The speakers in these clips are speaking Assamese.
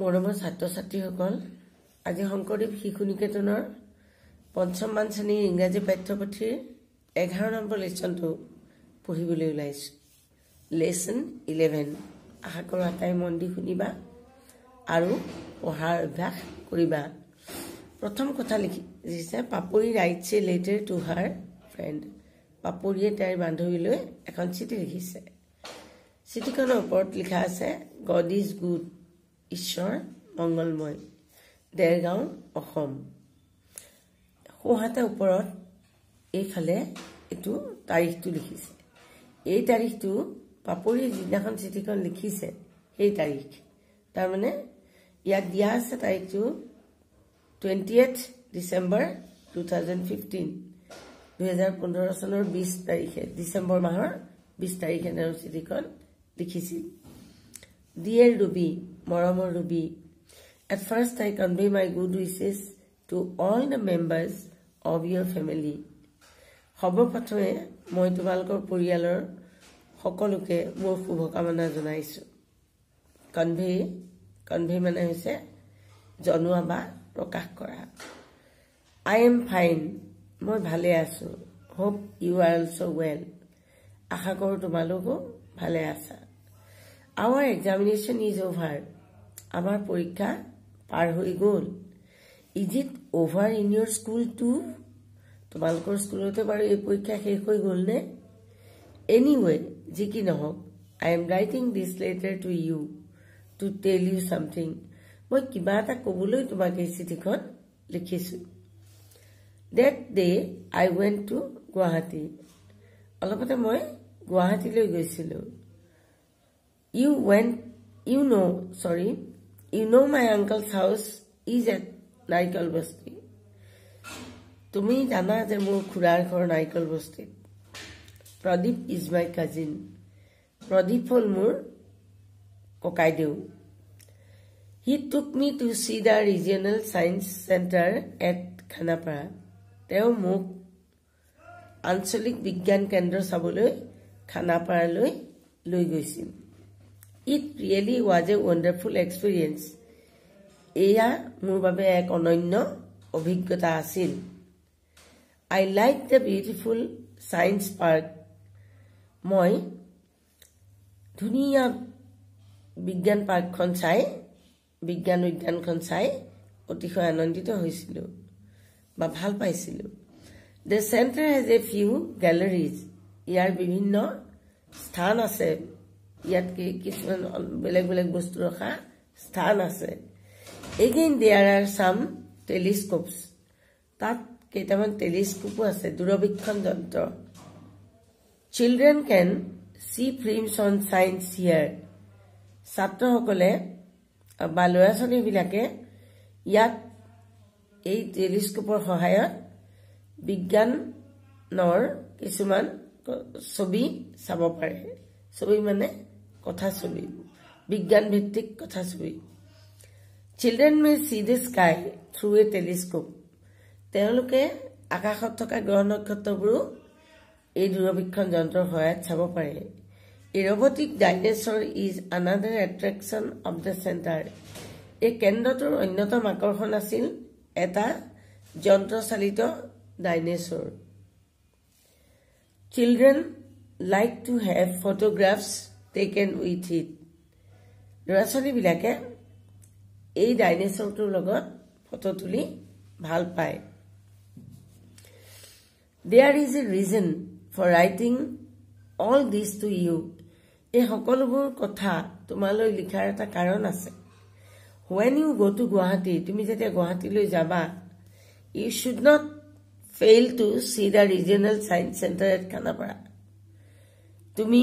মৰমৰ ছাত্ৰ ছাত্ৰীসকল আজি শংকৰদেৱ শিশু নিকেতনৰ পঞ্চমমান শ্ৰেণীৰ ইংৰাজী পাঠ্যপুথিৰ এঘাৰ নম্বৰ লেচনটো পঢ়িবলৈ ওলাইছোঁ লেচন ইলেভেন আশা কৰোঁ আটাই মন দি শুনিবা আৰু পঢ়াৰ অভ্যাস কৰিবা প্ৰথম কথা লিখি লিখিছে Papori writes letter to her friend পাপৰিয়ে তাইৰ বান্ধৱীলৈ এখন চিঠি লিখিছে চিঠিখনৰ ওপৰত লিখা আছে গড ইজ গুড ঈশ্বৰ মংগলময় দেৰগাঁও অসম সোঁহাতে ওপৰত এইফালে এইটো তাৰিখটো লিখিছে এই তাৰিখটো পাপৰি যিদিনাখন চিঠিখন লিখিছে সেই তাৰিখ তাৰমানে ইয়াত দিয়া আছে তাৰিখটো twenty eight December two thousand fifteen দুহেজাৰ পোন্ধৰ চনৰ বিছ তাৰিখে ডিচেম্বৰ মাহৰ বিশ তাৰিখে তেওঁ চিঠিখন লিখিছিল Dear Ruby, Moromo Ruby, at first I convey my good wishes to all the members of your family. সৰ্বপ্ৰথমে মই তোমালোকৰ পৰিয়ালৰ সকলোকে মোৰ শুভকামনা জনাইছোঁ কনভে কনভে মানে হৈছে জনোৱা বা প্ৰকাশ কৰা আই এম ফাইন মই ভালে আছোঁ hope you are also' well আশা কৰোঁ তোমালোকো ভালে আছা আমাৰ এক্সামিনেশ্যন ইজ অভাৰ আমাৰ পৰীক্ষা পাৰ হৈ গ'ল is it over in your school too তোমালোকৰ স্কুলতে বাৰু এই পৰীক্ষা শেষ হৈ গ'লনে এনিৱে যি কি নহওক I am writing this letter to you to tell you something মই কিবা এটা ক'বলৈ তোমাক এই চিঠিখন লিখিছো that day I went to Guwahati অলপতে মই গুৱাহাটীলৈ গৈছিলোঁ you went you know sorry you know my uncle's house is at naikal basti tumi jana je mo khurar khor naikal basti pradeep is my cousin pradeep hol mur kokai deu he took me to see the regional science center at khanapara teo mo আঞ্চলিক বিজ্ঞান কেন্দ্ৰ চাবলৈ খানাপাৰালৈ লৈ গৈছিল it really was a wonderful experience এয়া মোৰ বাবে এক অনন্য অভিজ্ঞতা আছিল I like the beautiful science park মই ধুনীয়া বিজ্ঞান পাৰ্কখন চাই বিজ্ঞান উদ্যানখন চাই অতিশয় আনন্দিত হৈছিলোঁ বা ভাল পাইছিলোঁ the centre has a few galleries ইয়াৰ বিভিন্ন স্থান আছে ইয়াতকে কিছুমান বেলেগ বেলেগ বস্তু ৰখা স্থান আছে এগেইন দেয়াৰ আৰ চাম টেলিস্কোপছ তাত কেইটামান টেলিস্কোপো আছে দূৰবীক্ষণ যন্ত্ৰ children can see films on science here ছাত্ৰসকলে বা ল'ৰা ছোৱালীবিলাকে ইয়াত এই টেলিস্কোপৰ সহায়ত বিজ্ঞানৰ কিছুমান ছবি চাব পাৰে ছবি মানে কথাছবি বিজ্ঞান ভিত্তিক কথাছবি children may see the sky through a telescope তেওঁলোকে আকাশত থকা গ্ৰহ নক্ষত্ৰবোৰো এই দূৰবীক্ষণ যন্ত্ৰৰ সহায়ত চাব পাৰে এই robotic dinosaur is another attraction of the centre এই কেন্দ্ৰটোৰ অন্যতম আকৰ্ষণ আছিল এটা যন্ত্ৰচালিত dinosaur children like to have photographs taken with it ল'ৰা ছোৱালীবিলাকে এই ডাইনেচৰটোৰ লগত ফটো তুলি ভাল পায় there is a reason for writing all this to you এই সকলোবোৰ কথা তোমালৈ লিখাৰ এটা কাৰণ আছে when you go' to Guwahati তুমি যেতিয়া গুৱাহাটীলৈ যাবা you should not fail to C the regional science centre at Khanapara তুমি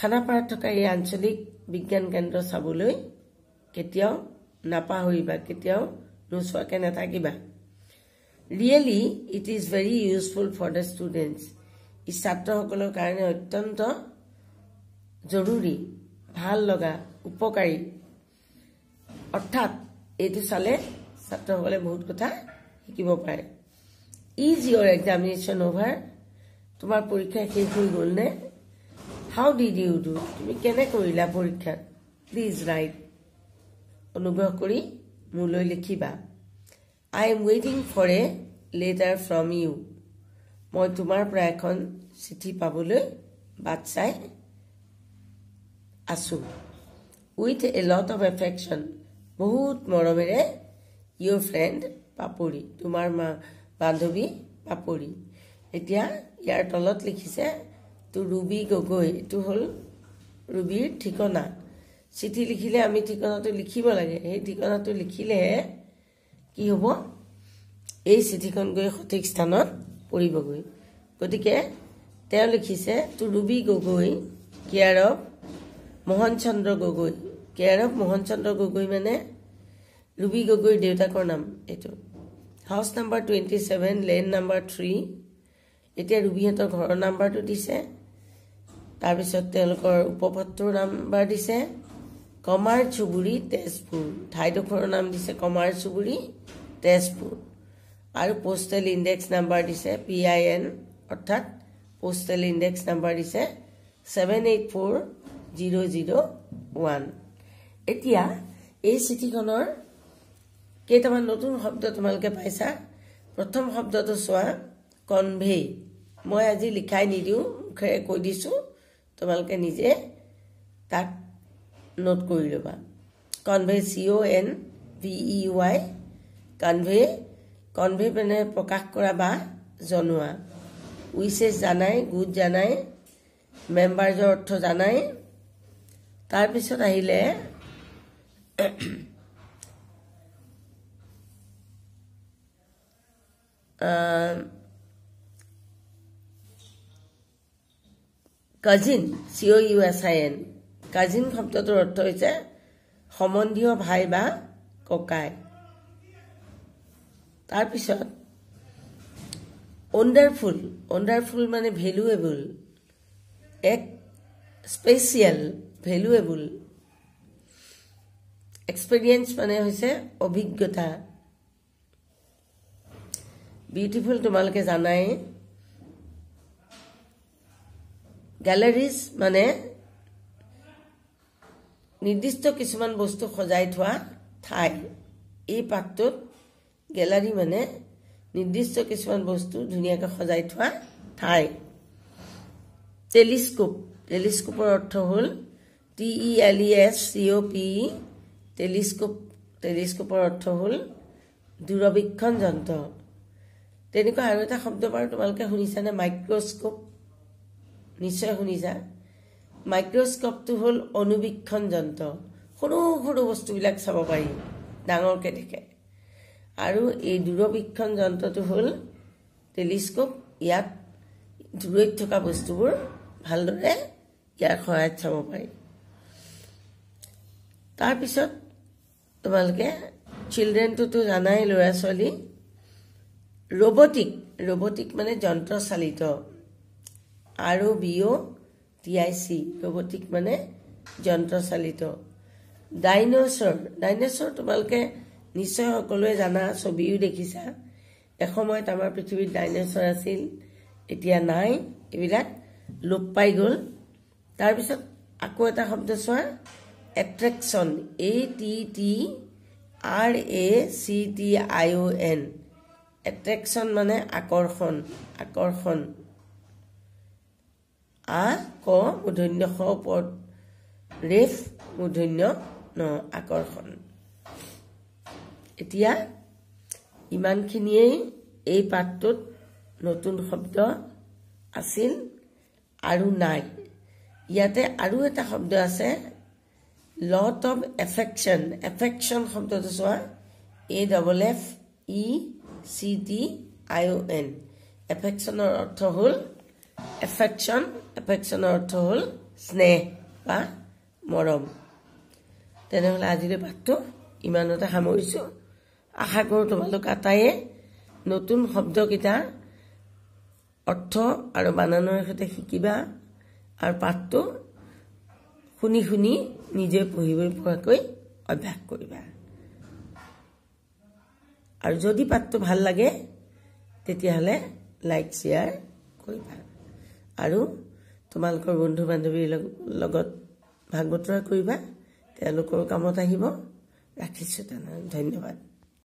খানাপাৰাত থকা এই আঞ্চলিক বিজ্ঞান কেন্দ্ৰ চাবলৈ কেতিয়াও নাপাহৰিবা কেতিয়াও নোচোৱাকৈ নাথাকিবা really it is very useful for the students ই ছাত্ৰসকলৰ কাৰণে অত্যন্ত জৰুৰী ভাল লগা উপকাৰী অৰ্থাৎ এইটো চালে ছাত্ৰসকলে বহুত কথা শিকিব পাৰে ইজ ইয়'ৰ এক্সামিনেশ্যন অভাৰ তোমাৰ পৰীক্ষা শেষ হৈ গ'লনে হাউ ডিড ইউ ডু তুমি কেনে কৰিলা পৰীক্ষাত প্লিজ ৰাইট অনুগ্ৰহ কৰি মোলৈ লিখিবা আই এম ৱেইটিং for a letter from you মই তোমাৰ পৰা এখন চিঠি পাবলৈ বাট চাই আছো with a lot of affection বহুত মৰমেৰে ইয়ৰ ফ্ৰেণ্ড পাপৰি তোমাৰ মা বান্ধৱী পাপৰি এতিয়া ইয়াৰ তলত লিখিছে তো ৰুবি গগৈ এইটো হ'ল ৰুবিৰ ঠিকনা চিঠি লিখিলে আমি ঠিকনাটো লিখিব লাগে সেই ঠিকনাটো লিখিলেহে কি হ'ব এই চিঠিখন গৈ সঠিক স্থানত পৰিবগৈ গতিকে তেওঁ লিখিছে to Ruby Gogoi care of Mohan Chandra Gogoi care of Mohan Chandra Gogoi মানে ৰুবি গগৈৰ দেউতাকৰ নাম এইটো house number twenty seven lane number three এতিয়া ৰুবিহঁতৰ ঘৰৰ নাম্বাৰটো দিছে তাৰপিছত তেওঁলোকৰ উপপাতটোৰ নাম্বাৰ দিছে কমাৰ চুবুৰী তেজপুৰ ঠাইডোখৰৰ নাম দিছে কমাৰ চুবুৰী তেজপুৰ আৰু পোষ্টেল ইণ্ডেক্স নাম্বাৰ দিছে পি আই এন অৰ্থাৎ পোষ্টেল ইণ্ডেক্স নাম্বাৰ দিছে seven eight four zero' zero' one এতিয়া এই চিঠিখনৰ কেইটামান নতুন শব্দ তোমালোকে পাইছা প্ৰথম শব্দটো চোৱা কনভে মই আজি লিখাই নিদিওঁ মুখেৰে কৈ দিছোঁ তোমালোকে নিজে তাক নোট কৰি ল'বা convey C O' N V E Y convey convey মানে প্ৰকাশ কৰা বা জনোৱা উইচেছ জানাই গুড জানাই মেম্বাৰজৰ অৰ্থ জানাই তাৰপিছত আহিলে আহ cousin C O U S I N cousin শব্দটোৰ অৰ্থ হৈছে সম্বন্ধীয় ভাই বা ককাই তাৰপিছত ৱণ্ডাৰফুল ৱণ্ডাৰফুল মানে ভেলুৱেবল এক স্পেচিয়েল ভেলুৱেবল এক্সপেৰিয়েঞ্চ মানে হৈছে অভিজ্ঞতা বিউটিফুল তোমালোকে জানাই গেলেৰিজ মানে নিৰ্দিষ্ট কিছুমান বস্তু সজাই থোৱা ঠাই এই পাতটোত গেলাৰী মানে নিৰ্দিষ্ট কিছুমান বস্তু ধুনীয়াকৈ সজাই থোৱা ঠাই টেলিস্কোপ টেলিস্কোপৰ অৰ্থ হ'ল T E L E S C O' P E telescope টেলিস্কোপৰ অৰ্থ হ'ল দূৰবীক্ষণ যন্ত্ৰ তেনেকুৱা আৰু এটা শব্দ বাৰু তোমালোকে শুনিছানে মাইক্ৰস্কোপ নিশ্চয় শুনিছা মাইক্ৰস্কোপটো হ'ল অনুবীক্ষণ যন্ত্ৰ সৰু সৰু বস্তুবিলাক চাব পাৰি ডাঙৰকৈ দেখে আৰু এই দূৰবীক্ষণ যন্ত্ৰটো হ'ল টেলিস্কোপ ইয়াত দূৰৈত থকা বস্তুবোৰ ভালদৰে ইয়াৰ সহায়ত চাব পাৰি তাৰপিছত তোমালোকে চিলড্ৰেনটোতো জানাই ল'ৰা ছোৱালী ৰবটিক ৰবটিক মানে যন্ত্ৰচালিত আৰু B O' T I C robotic মানে যন্ত্ৰচালিত ডাইনছৰ ডাইনচৰ তোমালোকে নিশ্চয় সকলোৱে জানা ছবিও দেখিছা এসময়ত আমাৰ পৃথিৱীত ডাইনছৰ আছিল এতিয়া নাই এইবিলাক লোপ পাই গ'ল তাৰপিছত আকৌ এটা শব্দ চোৱা attraction A T T R A C T I O' N attraction মানে আকৰ্ষণ আকৰ্ষণ আ ক মূধন্য স ওপৰত ৰেফ মূধন্য ন আকৰ্ষণ এতিয়া ইমানখিনিয়েই এই পাঠটোত নতুন শব্দ আছিল আৰু নাই ইয়াতে আৰু এটা শব্দ আছে লট অৱ এফেকশ্যন এফেকশ্যন শব্দটো চোৱা A double F E C T I O' N এফেকশ্যনৰ অৰ্থ হ'ল এফেকশ্যন আফেকশ্যনৰ অৰ্থ হ'ল স্নেহ বা মৰম তেনেহ'লে আজিলৈ পাঠটো ইমানতে সামৰিছোঁ আশা কৰোঁ তোমালোক আটাইয়ে নতুন শব্দকেইটা অৰ্থ আৰু বানানৰ সৈতে শিকিবা আৰু পাঠটো শুনি শুনি নিজে পঢ়িব পৰাকৈ অভ্যাস কৰিবা আৰু যদি পাঠটো ভাল লাগে তেতিয়াহ'লে লাইক শ্বেয়াৰ কৰিবা আৰু তোমালোকৰ বন্ধু বান্ধৱীৰ লগত ভাগ বতৰা কৰিবা তেওঁলোকৰো কামত আহিব ৰাখিছোঁ তেনেহ'লে ধন্যবাদ